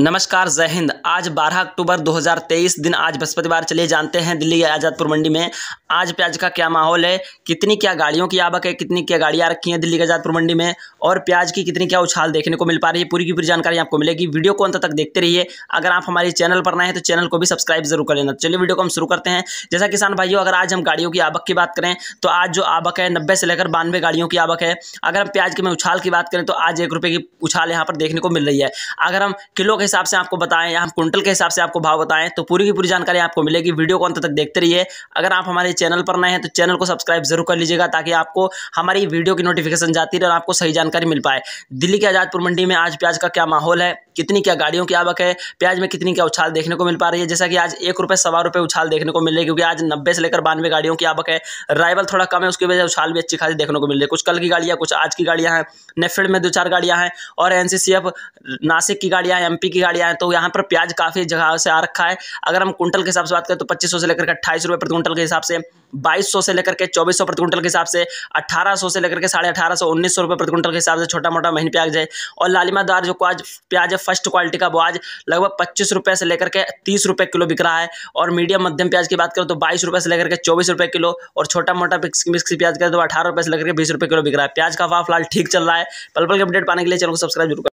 नमस्कार जय हिंद आज 12 अक्टूबर 2023 दिन आज बृहस्पतिवार चलिए जानते हैं दिल्ली आज़ादपुर मंडी में आज प्याज का क्या माहौल है कितनी क्या गाड़ियों की आवक है कितनी क्या गाड़ियाँ रखी हैं दिल्ली आज़ादपुर मंडी में और प्याज की कितनी क्या उछाल देखने को मिल पा रही है पूरी की पूरी जानकारी आपको मिलेगी वीडियो को अंत तक देखते रहिए अगर आप हमारे चैनल पर नए तो चैनल को भी सब्सक्राइब जरूर कर लेना चलिए वीडियो को हम शुरू करते हैं जैसा किसान भाइयों अगर आज हम गाड़ियों की आवक की बात करें तो आज जो आवक है नब्बे से लेकर बानवे गाड़ियों की आवक है अगर हम प्याज की में उछाल की बात करें तो आज एक रुपये की उछाल यहाँ पर देखने को मिल रही है अगर हम किलो के हिसाब से आपको बताएं या हम कुंटल के हिसाब से आपको भाव बताएं तो पूरी की पूरी जानकारी आपको मिलेगी वीडियो को अंत तक देखते रहिए अगर आप हमारे चैनल पर नए हैं तो चैनल को सब्सक्राइब जरूर कर लीजिएगा ताकि आपको हमारी वीडियो की नोटिफिकेशन जाती रहे और आपको सही जानकारी मिल पाए दिल्ली के आजादपुर मंडी में आज प्याज का क्या माहौल है कितनी क्या गाड़ियों की आवक है प्याज में कितनी क्या उछाल देखने को मिल पा रही है जैसा कि आज एक रुपये सवा रुपये उछाल देखने को मिल रही है क्योंकि आज नब्बे से लेकर बानवे गाड़ियों की आवक है राइवल थोड़ा कम है उसकी वजह से उछाल भी अच्छी खासी देखने को मिल रही है कुछ कल की गाड़ियाँ कुछ आज की गाड़ियाँ हैं नेफेड में दो चार गाड़ियाँ हैं और एन नासिक की गाड़ियाँ एम एचपी की गाड़ी आए तो यहाँ पर प्याज काफ़ी जगह से आ रखा है अगर हम कुंटल के हिसाब से बात करें तो पच्चीस से लेकर के अट्ठाईस रुपये प्रति कुंटल के हिसाब से बाईस से लेकर के चौबीस प्रति कुंटल के हिसाब से अठारह से लेकर के साढ़े अठारह सौ उन्नीस रुपये प्रति कुंटल के हिसाब से छोटा मोटा महीन प्याज है और लालिमा द्वार जो आज प्याज है फर्स्ट क्वालिटी का वो आज लगभग पच्चीस रुपये से लेकर के तीस रुपये किलो बिक रहा है और मीडियम मध्यम प्याज की बात करें तो बाईस रुपये से लेकर के चौबीस रुपये किलो और छोटा मोटा मिक्स प्याज करें तो अठारह रुपये से लेकर के बीस रुपये किलो बिक रहा है प्याज का भाव फिलहाल ठीक चल रहा है पल पल के अपडेट पाने के लिए चैनल को सब्सक्राइब जरूर